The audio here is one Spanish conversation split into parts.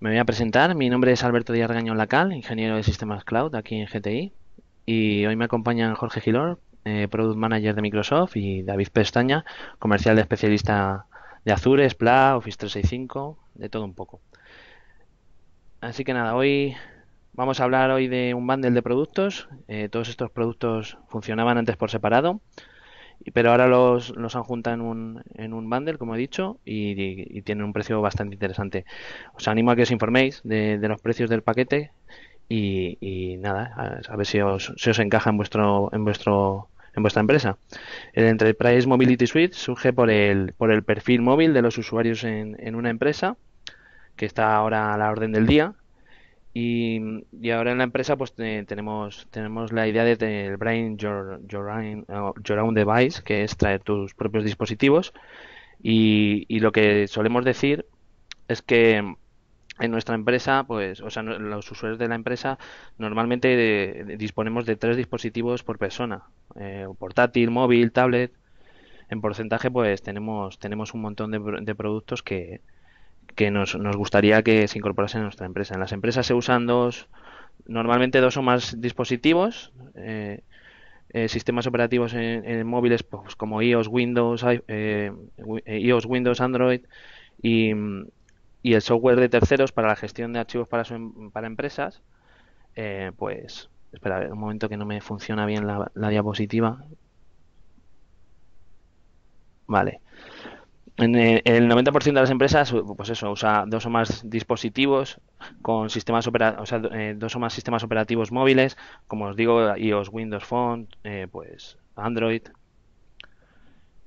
Me voy a presentar, mi nombre es Alberto Díaz Gañón Lacal, ingeniero de sistemas cloud aquí en GTI y hoy me acompañan Jorge Gilor, eh, Product Manager de Microsoft y David Pestaña, comercial de especialista de Azure, SPLA, Office 365, de todo un poco. Así que nada, hoy vamos a hablar hoy de un bundle de productos. Eh, todos estos productos funcionaban antes por separado, pero ahora los, los han juntado en un, en un bundle, como he dicho, y, y, tienen un precio bastante interesante. Os animo a que os informéis de, los precios del paquete y, nada, a, ver si os, os encaja en vuestro, en vuestro en vuestra empresa. El Enterprise Mobility Suite surge por el, por el perfil móvil de los usuarios en, en una empresa, que está ahora a la orden del día, y, ahora en la empresa pues tenemos tenemos la idea de tener el Brain your, your, own, Device, que es traer tus propios dispositivos. Y, lo que solemos decir es que en nuestra empresa, pues, o sea, los usuarios de la empresa normalmente eh, disponemos de tres dispositivos por persona, eh, portátil, móvil, tablet. En porcentaje, pues tenemos tenemos un montón de productos que, que nos, gustaría que se incorporase en nuestra empresa. En las empresas se usan dos, normalmente dos o más dispositivos, eh, eh, sistemas operativos en, móviles pues, como iOS, Windows, eh, iOS, Windows, Android y, el software de terceros para la gestión de archivos para, em, para empresas. pues, espera, un momento que no me funciona bien la diapositiva. Vale. Eh, el 90% de las empresas, pues eso, usa dos o más dispositivos con sistemas opera o sea, eh, dos o más sistemas operativos móviles, como os digo, iOS, Windows Phone, eh, pues Android.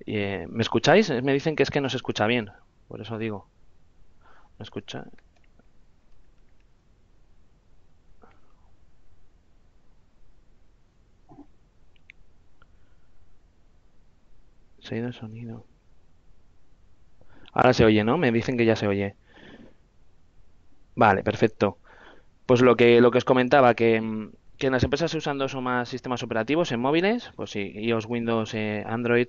¿Me escucháis? Me dicen que es que no se escucha bien, por eso digo. ¿Me escucha? Se ha ido el sonido. Ahora se oye, ¿no? Me dicen que ya se oye. Vale, perfecto. Pues lo que, lo que os comentaba, que, mm, en las empresas se usan dos o más sistemas operativos en móviles, pues sí, iOS, Windows, eh, Android,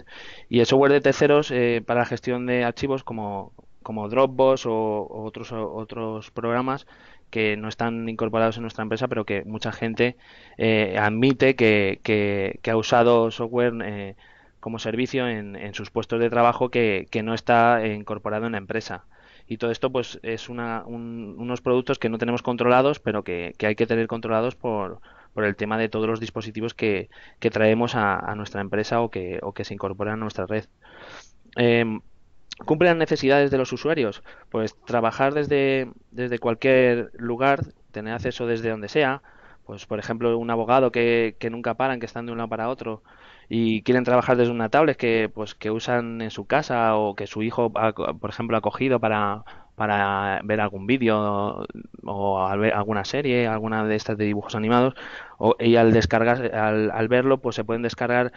y el software de terceros eh, para la gestión de archivos como, como Dropbox o, otros, otros programas que no están incorporados en nuestra empresa, pero que mucha gente eh, admite que, que, que, ha usado software como servicio en, sus puestos de trabajo que, no está incorporado en la empresa. Y todo esto pues es unos productos que no tenemos controlados, pero que, hay que tener controlados por, el tema de todos los dispositivos que, traemos a, nuestra empresa o que, se incorporan a nuestra red. Em, ¿Cumplen ¿Cumple las necesidades de los usuarios? Pues trabajar desde, desde cualquier lugar, tener acceso desde donde sea. Pues, por ejemplo, un abogado que, que nunca paran, que están de un lado para otro, y quieren trabajar desde una tablet que pues que usan en su casa o que su hijo por ejemplo ha cogido para ver algún vídeo o alguna serie, alguna de estas de dibujos animados, y al descargar, al, al verlo, pues se pueden descargar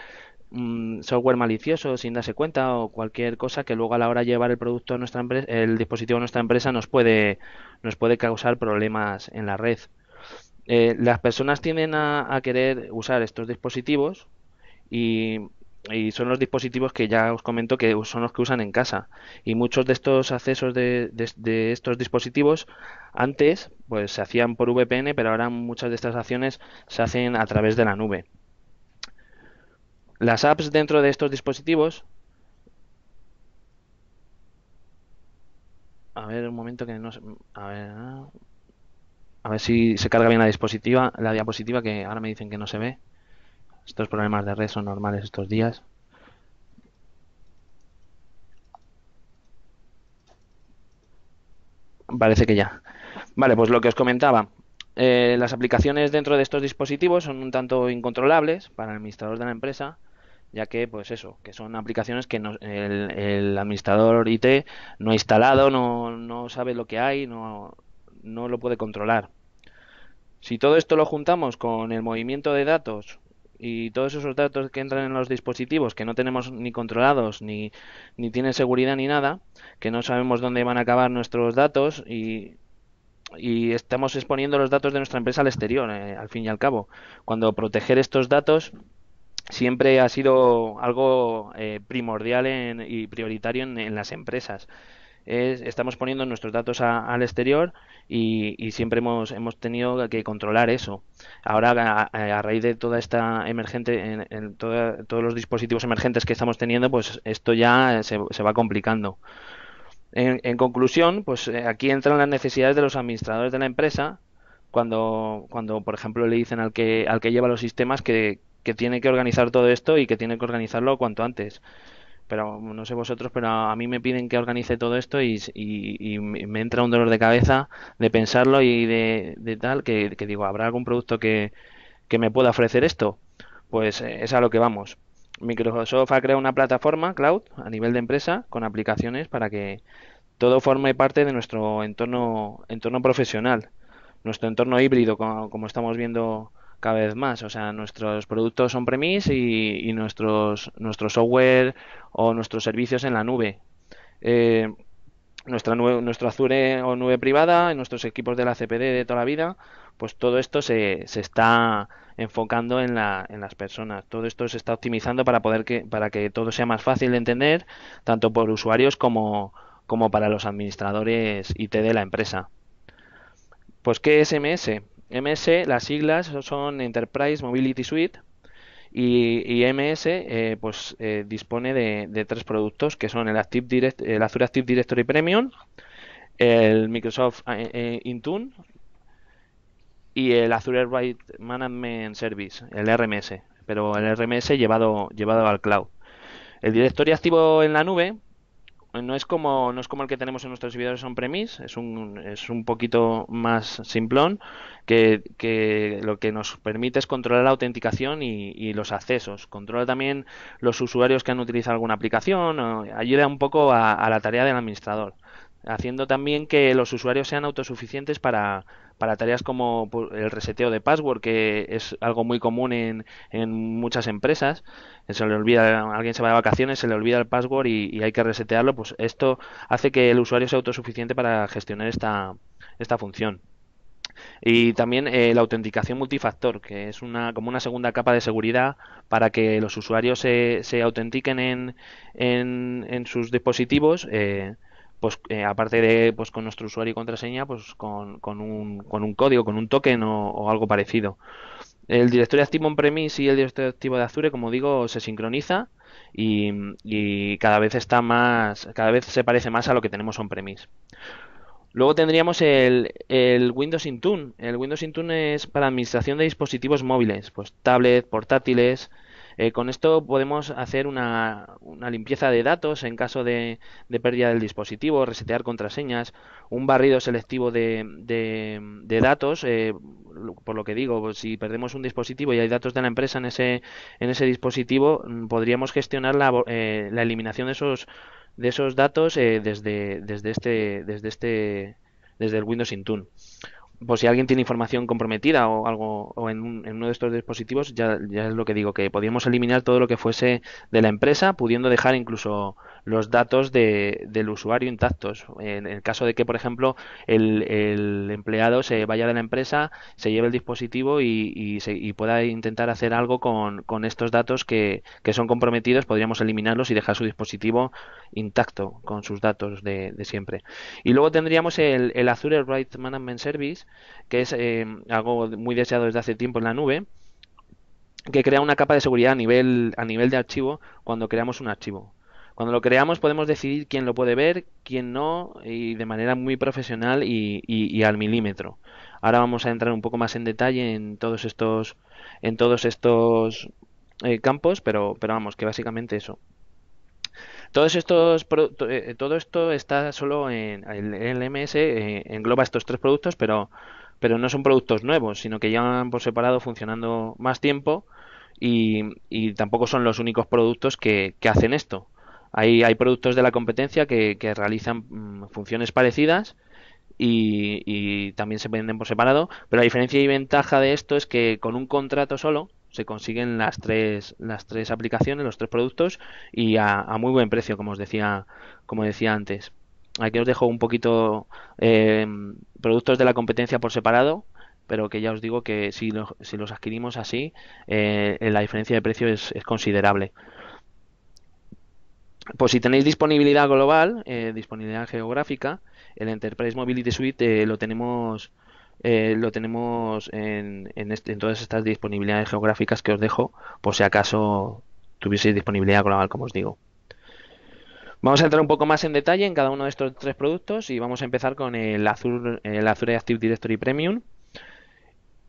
mm, software malicioso sin darse cuenta o cualquier cosa que luego a la hora de llevar el producto a nuestra empresa, el dispositivo a nuestra empresa nos puede, nos puede causar problemas en la red. Eh, las personas tienden a querer usar estos dispositivos y, son los dispositivos que ya os comento que son los que usan en casa. Y muchos de estos accesos de, estos dispositivos antes pues se hacían por VPN, pero ahora muchas de estas acciones se hacen a través de la nube. Las apps dentro de estos dispositivos... A ver, un momento que no... A ver... A ver si se carga bien la, dispositiva, la diapositiva que ahora me dicen que no se ve. Estos problemas de red son normales estos días. Parece que ya. Vale, pues lo que os comentaba. Eh, las aplicaciones dentro de estos dispositivos son un tanto incontrolables para el administrador de la empresa, ya que, pues eso, que son aplicaciones que el, administrador IT no ha instalado, no, sabe lo que hay, no, no lo puede controlar. Si todo esto lo juntamos con el movimiento de datos y todos esos datos que entran en los dispositivos que no tenemos ni controlados ni, ni tienen seguridad ni nada, que no sabemos dónde van a acabar nuestros datos y, y estamos exponiendo los datos de nuestra empresa al exterior, eh, al fin y al cabo. Cuando proteger estos datos siempre ha sido algo eh, primordial y prioritario en las empresas estamos poniendo nuestros datos al exterior y, siempre hemos, hemos tenido que controlar eso. Ahora, a, raíz de toda esta emergente, en, todos los dispositivos emergentes que estamos teniendo, pues esto ya se, va complicando. En, en, conclusión, pues eh, aquí entran las necesidades de los administradores de la empresa cuando, cuando por ejemplo, le dicen al que, al que lleva los sistemas que, que tiene que organizar todo esto y que tiene que organizarlo cuanto antes pero no sé vosotros, pero a mí me piden que organice todo esto y, me entra un dolor de cabeza de pensarlo y de, tal, que, digo, ¿habrá algún producto que, me pueda ofrecer esto? Pues eh, es a lo que vamos. Microsoft ha creado una plataforma cloud a nivel de empresa con aplicaciones para que todo forme parte de nuestro entorno, entorno profesional, nuestro entorno híbrido, como, como estamos viendo cada vez más. O sea, nuestros productos son premis y, nuestros, nuestro software o nuestros servicios en la nube. Eh, nuestra nube, nuestro Azure o nube privada, nuestros equipos de la CPD de toda la vida, pues todo esto se, se está enfocando en, la, en las personas. Todo esto se está optimizando para poder que, para que todo sea más fácil de entender, tanto por usuarios como, como para los administradores IT de la empresa. Pues, ¿qué es SMS? MS, las siglas son Enterprise Mobility Suite y, MS eh, pues, eh, dispone de, tres productos que son el, Active Direct, el Azure Active Directory Premium, el Microsoft eh, Intune y el Azure Right Management Service, el RMS, pero el RMS llevado, llevado al cloud. El directorio activo en la nube no es como no es como el que tenemos en nuestros servidores on-premise, es un, es un poquito más simplón, que, que lo que nos permite es controlar la autenticación y, los accesos. Controla también los usuarios que han utilizado alguna aplicación, ayuda un poco a la tarea del administrador haciendo también que los usuarios sean autosuficientes para, para tareas como pues, el reseteo de password, que es algo muy común en, en muchas empresas. Se le olvida, alguien se va de vacaciones, se le olvida el password y, hay que resetearlo. Pues esto hace que el usuario sea autosuficiente para gestionar esta, esta función. Y también eh, la autenticación multifactor, que es una, como una segunda capa de seguridad para que los usuarios se, autentiquen en, en, sus dispositivos eh, pues eh, aparte de pues con nuestro usuario y contraseña, pues con, un, con un código, con un token o, algo parecido. El directorio activo on-premise y el directorio activo de Azure, como digo, se sincroniza y, cada vez está más, cada vez se parece más a lo que tenemos on-premise. Luego tendríamos el, el, Windows Intune. El Windows Intune es para administración de dispositivos móviles, pues tablet, portátiles, eh, con esto podemos hacer una, limpieza de datos en caso de, pérdida del dispositivo, resetear contraseñas, un barrido selectivo de, datos, eh, por lo que digo, pues, si perdemos un dispositivo y hay datos de la empresa en ese, en ese dispositivo, mm, podríamos gestionar la, eh, la eliminación de esos de esos datos desde, desde este desde este desde el Windows Intune pues si alguien tiene información comprometida o algo o en, uno de estos dispositivos, ya, ya es lo que digo, que podíamos eliminar todo lo que fuese de la empresa, pudiendo dejar incluso los datos del usuario intactos. En, el caso de que, por ejemplo, el, empleado se vaya de la empresa, se lleve el dispositivo y, pueda intentar hacer algo con, estos datos que, son comprometidos, podríamos eliminarlos y dejar su dispositivo intacto con sus datos de, siempre. Y luego tendríamos el, Azure Right Management Service, que es eh, algo muy deseado desde hace tiempo en la nube que crea una capa de seguridad a nivel, a nivel de archivo cuando creamos un archivo. Cuando lo creamos podemos decidir quién lo puede ver, quién no, y de manera muy profesional y, al milímetro. Ahora vamos a entrar un poco más en detalle en todos estos, en todos estos eh, campos, pero, pero vamos, que básicamente eso. Todos estos, eh, todo esto está solo en el MS, eh, engloba estos tres productos, pero, pero no son productos nuevos, sino que llevan por separado funcionando más tiempo y, y tampoco son los únicos productos que, que hacen esto. Hay, productos de la competencia que, realizan mm, funciones parecidas y, también se venden por separado, pero la diferencia y ventaja de esto es que con un contrato solo se consiguen las tres, las tres aplicaciones, los tres productos y a, muy buen precio, como os decía, como decía antes. Aquí os dejo un poquito em, productos de la competencia por separado, pero que ya os digo que si, los adquirimos así, eh, la diferencia de precio es considerable pues si tenéis disponibilidad global, eh, disponibilidad geográfica, el Enterprise Mobility Suite eh, lo tenemos eh, lo tenemos este, en, todas estas disponibilidades geográficas que os dejo, por si acaso tuvieseis disponibilidad global, como os digo. Vamos a entrar un poco más en detalle en cada uno de estos tres productos y vamos a empezar con el Azure, Active Directory Premium.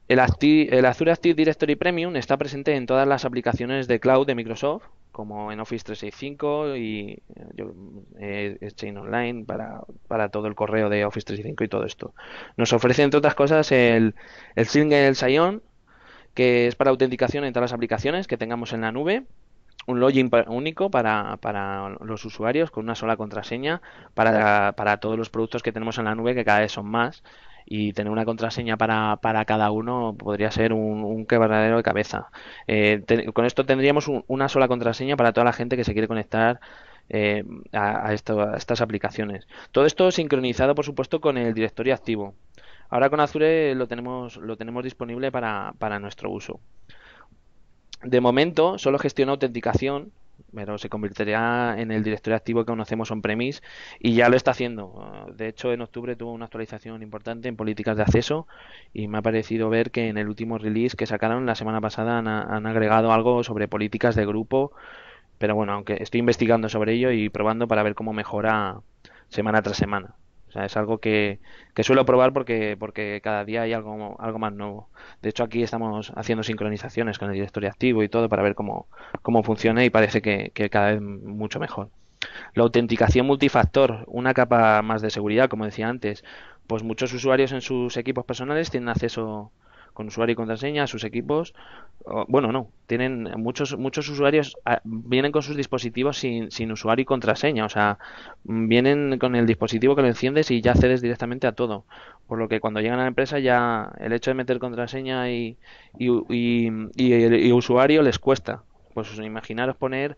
el Azure Active Directory Premium está presente en todas las aplicaciones de cloud de Microsoft, como en Office 365 y eh, yo, Exchange eh, Online para, para, todo el correo de Office 365 y todo esto. Nos ofrece, entre otras cosas, el, el Single on que es para autenticación en todas las aplicaciones que tengamos en la nube. Un login único para, para los usuarios con una sola contraseña para, para todos los productos que tenemos en la nube, que cada vez son más y tener una contraseña para, cada uno podría ser un, quebradero de cabeza. Eh, con esto tendríamos una sola contraseña para toda la gente que se quiere conectar eh, a, estas aplicaciones. Todo esto sincronizado, por supuesto, con el directorio activo. Ahora con Azure lo tenemos, lo tenemos disponible para, para nuestro uso. De momento solo gestiona autenticación pero se convertirá en el directorio activo que conocemos on-premise y ya lo está haciendo. De hecho, en octubre tuvo una actualización importante en políticas de acceso y me ha parecido ver que en el último release que sacaron la semana pasada han, han agregado algo sobre políticas de grupo, pero bueno, aunque estoy investigando sobre ello y probando para ver cómo mejora semana tras semana es algo que, que suelo probar porque, porque cada día hay algo, algo más nuevo. De hecho, aquí estamos haciendo sincronizaciones con el directorio activo y todo para ver cómo, cómo funciona y parece que, cada vez mucho mejor. La autenticación multifactor, una capa más de seguridad, como decía antes, pues muchos usuarios en sus equipos personales tienen acceso con usuario y contraseña, sus equipos. Bueno, no, tienen muchos muchos usuarios ah, vienen con sus dispositivos sin, sin usuario y contraseña, o sea, vienen con el dispositivo que lo enciendes y ya accedes directamente a todo. Por lo que cuando llegan a la empresa ya el hecho de meter contraseña y, y, y, y usuario les cuesta. Pues imaginaros poner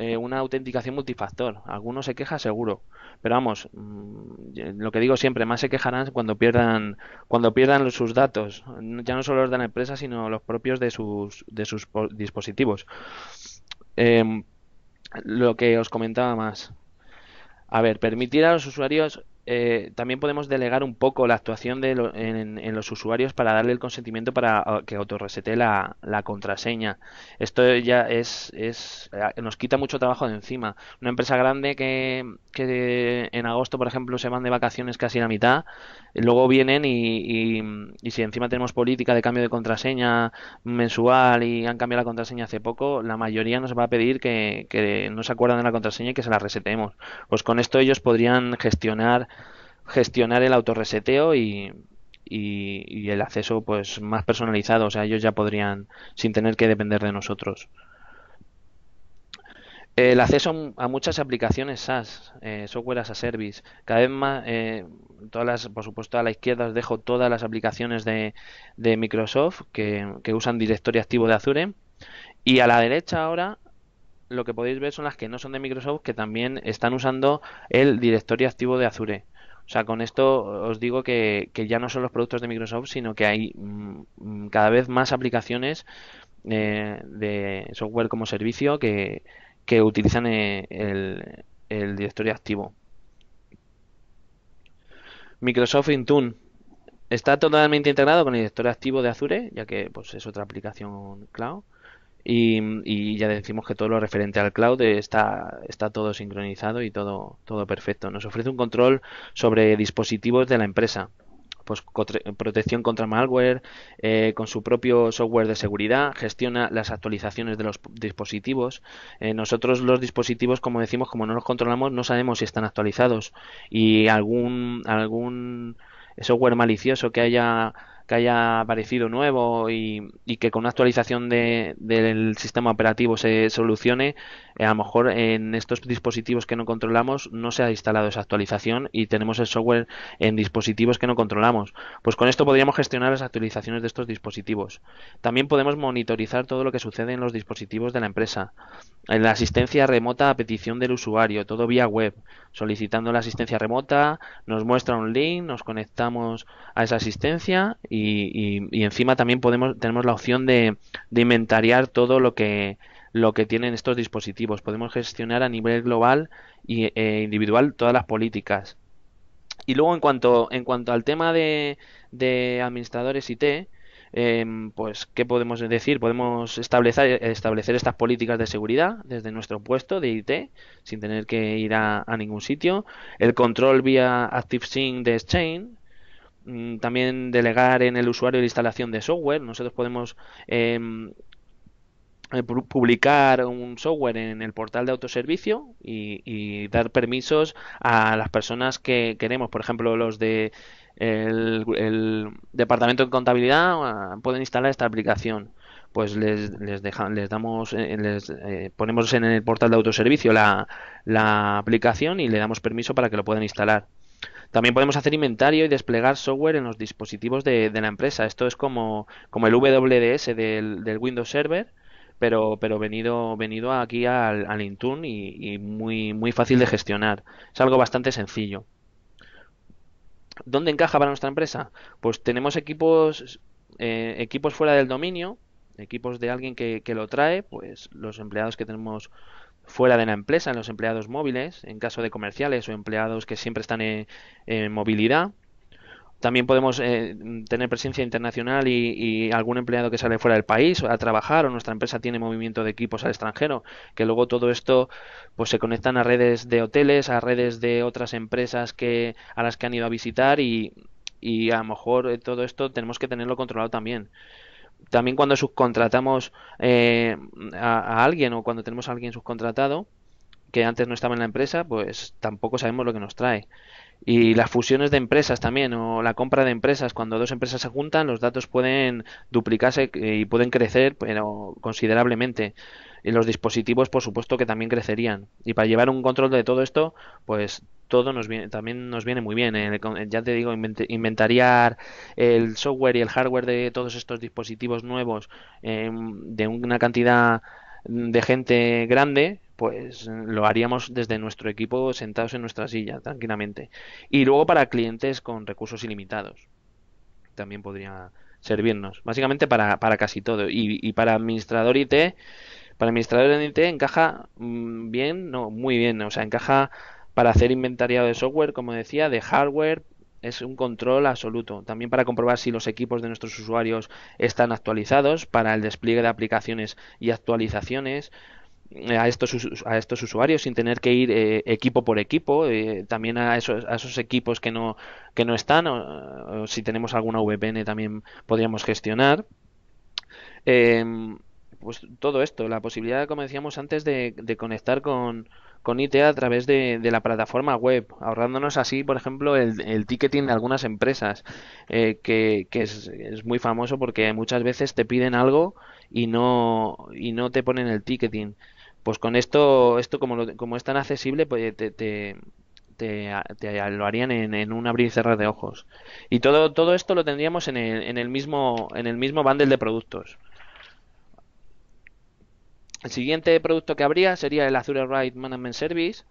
eh, una autenticación multifactor. Algunos se queja seguro, pero vamos, mm, lo que digo siempre, más se quejarán cuando pierdan cuando pierdan sus datos, ya no solo los de la empresa, sino los propios de sus de sus dispositivos. Em, lo que os comentaba más. A ver, permitir a los usuarios eh, también podemos delegar un poco la actuación de en, los usuarios para darle el consentimiento para ah, que autorresete la, la contraseña. Esto ya es, es, ah, nos quita mucho trabajo de encima. Una empresa grande que, en agosto, por ejemplo, se van de vacaciones casi la mitad, luego vienen y, y, si encima tenemos política de cambio de contraseña mensual y han cambiado la contraseña hace poco, la mayoría nos va a pedir que, que no se acuerdan de la contraseña y que se la resetemos. Pues con esto ellos podrían gestionar gestionar el autorreseteo y, y, el acceso pues más personalizado. O sea, ellos ya podrían, sin tener que depender de nosotros. El acceso a muchas aplicaciones SaaS, eh, software as a service. Cada vez más, eh, todas las, por supuesto, a la izquierda os dejo todas las aplicaciones de, de Microsoft que, que usan directorio activo de Azure. Y a la derecha ahora lo que podéis ver son las que no son de Microsoft que también están usando el directorio activo de Azure. O sea, con esto os digo que, ya no son los productos de Microsoft, sino que hay mm, cada vez más aplicaciones eh, de software como servicio que, utilizan eh, el, el directorio activo. Microsoft Intune está totalmente integrado con el directorio activo de Azure, ya que pues, es otra aplicación cloud. Y, ya decimos que todo lo referente al cloud está, está todo sincronizado y todo, todo perfecto. Nos ofrece un control sobre dispositivos de la empresa. Pues, protección contra malware, eh, con su propio software de seguridad, gestiona las actualizaciones de los dispositivos. Eh, nosotros los dispositivos, como decimos, como no los controlamos, no sabemos si están actualizados y algún, algún software malicioso que haya que haya aparecido nuevo y, que con una actualización del sistema operativo se solucione, eh, a lo mejor en estos dispositivos que no controlamos no se ha instalado esa actualización y tenemos el software en dispositivos que no controlamos. Pues con esto podríamos gestionar las actualizaciones de estos dispositivos. También podemos monitorizar todo lo que sucede en los dispositivos de la empresa. en La asistencia remota a petición del usuario, todo vía web. Solicitando la asistencia remota, nos muestra un link, nos conectamos a esa asistencia y y, encima también podemos, tenemos la opción de, inventariar todo lo que, lo que tienen estos dispositivos. Podemos gestionar a nivel global e individual todas las políticas. Y luego en cuanto, en cuanto al tema de, administradores IT, em, pues ¿qué podemos decir? Podemos establecer, establecer estas políticas de seguridad desde nuestro puesto de IT sin tener que ir a, a ningún sitio. El control vía ActiveSync de Exchange Mm, también delegar en el usuario la instalación de software. Nosotros podemos em, eh, publicar un software en el portal de autoservicio y, dar permisos a las personas que queremos. Por ejemplo, los de el, departamento de contabilidad ah, pueden instalar esta aplicación pues les, les, les damos eh, les eh, ponemos en el portal de autoservicio la, la aplicación y le damos permiso para que lo puedan instalar también podemos hacer inventario y desplegar software en los dispositivos de, la empresa. Esto es como, el WDS del, Windows Server, pero, pero venido, venido aquí al, Intune y, muy, muy fácil de gestionar. Es algo bastante sencillo. ¿Dónde encaja para nuestra empresa? Pues tenemos equipos, eh, equipos fuera del dominio, equipos de alguien que, que, lo trae, pues los empleados que tenemos fuera de la empresa, en los empleados móviles, en caso de comerciales o empleados que siempre están en, movilidad. También podemos eh, tener presencia internacional y, algún empleado que sale fuera del país a trabajar o nuestra empresa tiene movimiento de equipos al extranjero, que luego todo esto pues se conectan a redes de hoteles, a redes de otras empresas que a las que han ido a visitar y a lo mejor eh, todo esto tenemos que tenerlo controlado también también cuando subcontratamos eh, a, alguien o cuando tenemos a alguien subcontratado que antes no estaba en la empresa, pues tampoco sabemos lo que nos trae. Y las fusiones de empresas también, o la compra de empresas, cuando dos empresas se juntan, los datos pueden duplicarse eh, y pueden crecer, pero considerablemente y los dispositivos, por supuesto, que también crecerían. Y para llevar un control de todo esto, pues todo nos viene, también nos viene muy bien. ¿eh? ya te digo, inventariar el software y el hardware de todos estos dispositivos nuevos em, de una cantidad de gente grande, pues lo haríamos desde nuestro equipo sentados en nuestra silla tranquilamente. Y luego para clientes con recursos ilimitados. También podría servirnos. Básicamente para, para casi todo. Y, y para administrador IT, para administrador de IT encaja mm, bien, no, muy bien, o sea, encaja para hacer inventariado de software, como decía, de hardware, es un control absoluto. También para comprobar si los equipos de nuestros usuarios están actualizados, para el despliegue de aplicaciones y actualizaciones eh, a estos, a estos usuarios sin tener que ir eh, equipo por equipo, eh, también a esos, a esos equipos que no, que no están, o, si tenemos alguna VPN también podríamos gestionar. Em, pues todo esto, la posibilidad, como decíamos antes, de, conectar con, con a través de, la plataforma web, ahorrándonos así, por ejemplo, el, el ticketing de algunas empresas, eh, que, es, muy famoso porque muchas veces te piden algo y no, y no te ponen el ticketing. Pues con esto, esto como, como es tan accesible, pues te, te, te, lo harían en, en, un abrir y cerrar de ojos. Y todo, todo esto lo tendríamos en el, en el, mismo, en el mismo bundle de productos. El siguiente producto que habría sería el Azure Write Management Service,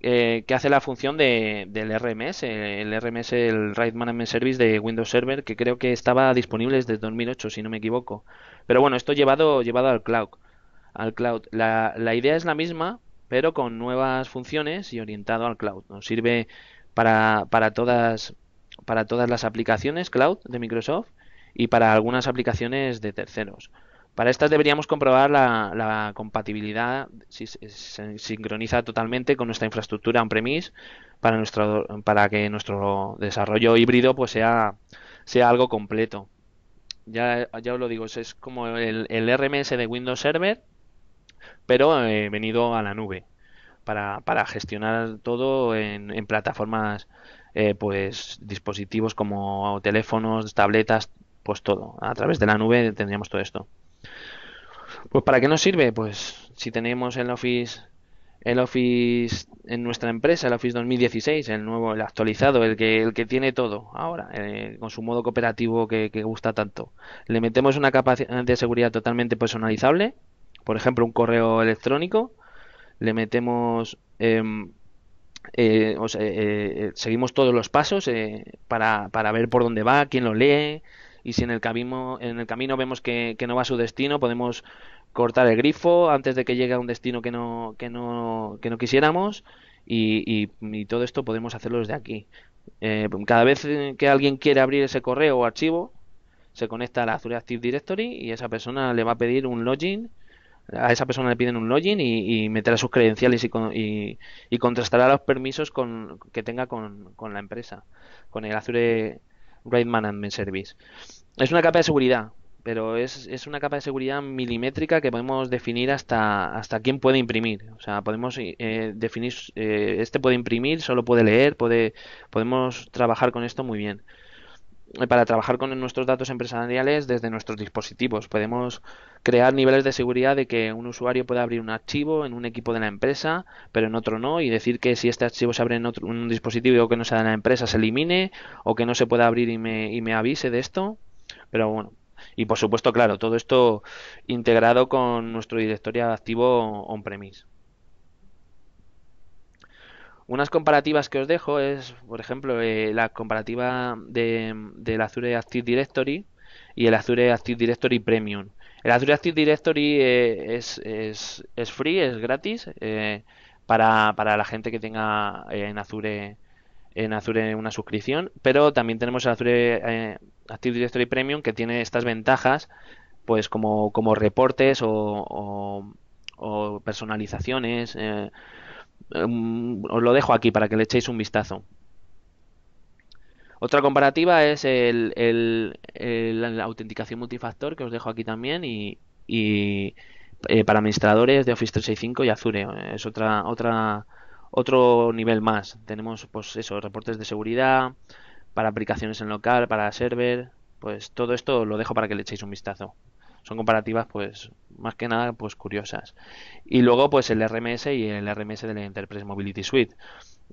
eh, que hace la función del RMS, el RMS, el Write Management Service de Windows Server, que creo que estaba disponible desde 2008, si no me equivoco. Pero bueno, esto llevado, llevado al cloud. Al cloud. La, la idea es la misma, pero con nuevas funciones y orientado al cloud. Nos sirve para, para, todas, para todas las aplicaciones cloud de Microsoft y para algunas aplicaciones de terceros. Para estas deberíamos comprobar la, compatibilidad, si se, sincroniza totalmente con nuestra infraestructura on-premise, para, para que nuestro desarrollo híbrido pues sea, sea algo completo. Ya, ya os lo digo, es como el, RMS de Windows Server, pero eh, venido a la nube, para, para gestionar todo en, plataformas, eh, pues dispositivos como teléfonos, tabletas, pues todo. A través de la nube tendríamos todo esto. Pues ¿para qué nos sirve? Pues si tenemos el Office el Office en nuestra empresa, el Office 2016, el nuevo, el actualizado, el que, el que tiene todo ahora, eh, con su modo cooperativo que, gusta tanto. Le metemos una capacidad de seguridad totalmente personalizable, por ejemplo, un correo electrónico, le metemos, em, eh, o sea, eh, seguimos todos los pasos para, para ver por dónde va, quién lo lee, y si en el camino, en el camino vemos que, que no va a su destino, podemos cortar el grifo antes de que llegue a un destino que no, que no, que no quisiéramos y, y, todo esto podemos hacerlo desde aquí. Eh, cada vez que alguien quiere abrir ese correo o archivo, se conecta a la Azure Active Directory y esa persona le va a pedir un login. A esa persona le piden un login y, y meterá sus credenciales y, y, contrastará los permisos que tenga con, con, la empresa, con el Azure Management Service. Es una capa de seguridad, pero es, una capa de seguridad milimétrica que podemos definir hasta, hasta quién puede imprimir. O sea, podemos eh, definir, eh, este puede imprimir, solo puede leer, puede, podemos trabajar con esto muy bien. Eh, para trabajar con nuestros datos empresariales desde nuestros dispositivos. Podemos crear niveles de seguridad de que un usuario pueda abrir un archivo en un equipo de la empresa, pero en otro no, y decir que si este archivo se abre en otro, un dispositivo que no sea de la empresa se elimine o que no se pueda abrir y me, y me avise de esto. Pero bueno, y por supuesto, claro, todo esto integrado con nuestro directorio activo on-premise. Unas comparativas que os dejo es, por ejemplo, eh, la comparativa de, del Azure Active Directory y el Azure Active Directory Premium. El Azure Active Directory eh, es, es, free, es gratis eh, para, la gente que tenga en Azure en Azure una suscripción, pero también tenemos el Azure Active Directory Premium que tiene estas ventajas, pues como, como reportes o, personalizaciones. Mm, os lo dejo aquí para que le echéis un vistazo. Otra comparativa es el, la autenticación multifactor que os dejo aquí también y, eh, para administradores de Office 365 y Azure. Eh, es otra, otra, otro nivel más. Tenemos pues eso, reportes de seguridad, para aplicaciones en local, para server. Pues todo esto lo dejo para que le echéis un vistazo son comparativas pues más que nada pues curiosas. Y luego pues el RMS y el RMS de la Enterprise Mobility Suite.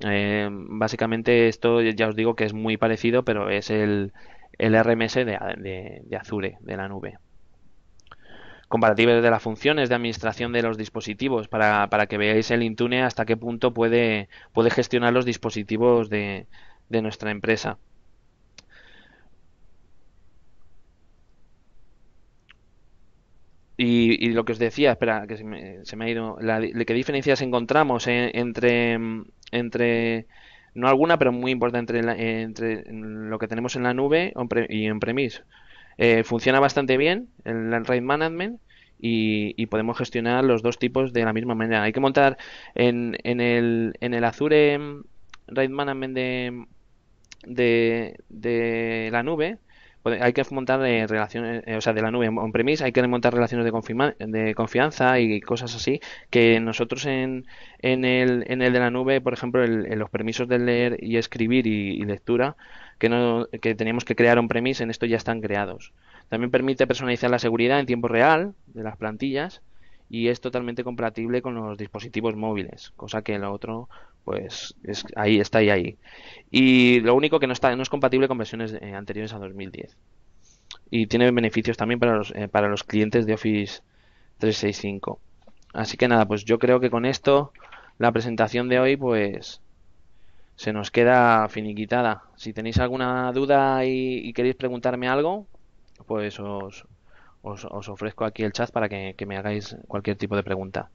Eh, básicamente esto ya os digo que es muy parecido, pero es el, RMS de, de Azure, de la nube comparativas de las funciones de administración de los dispositivos para, que veáis el Intune hasta qué punto puede, puede gestionar los dispositivos de, de nuestra empresa. Y, lo que os decía, espera, que se me, ha ido, la, ¿qué diferencias encontramos eh, entre, entre, no alguna, pero muy importante, entre, lo que tenemos en la nube y en premis eh, funciona bastante bien el RAID Management y, podemos gestionar los dos tipos de la misma manera. Hay que montar en, en, el, en Azure RAID Management de, de la nube, hay que montar eh, relaciones, eh, o sea, de la nube on-premise, hay que montar relaciones de, de confianza y cosas así, que nosotros en, el, de la nube, por ejemplo, en los permisos de leer y escribir y, lectura, que, no, que teníamos que crear on-premise, en esto ya están creados. También permite personalizar la seguridad en tiempo real de las plantillas y es totalmente compatible con los dispositivos móviles, cosa que el otro pues es, ahí está y ahí. Y lo único que no está no es compatible con versiones eh, anteriores a 2010. Y tiene beneficios también para los, eh, para los clientes de Office 365. Así que nada, pues yo creo que con esto la presentación de hoy pues se nos queda finiquitada. Si tenéis alguna duda y, queréis preguntarme algo, pues os, os, ofrezco aquí el chat para que me hagáis cualquier tipo de pregunta.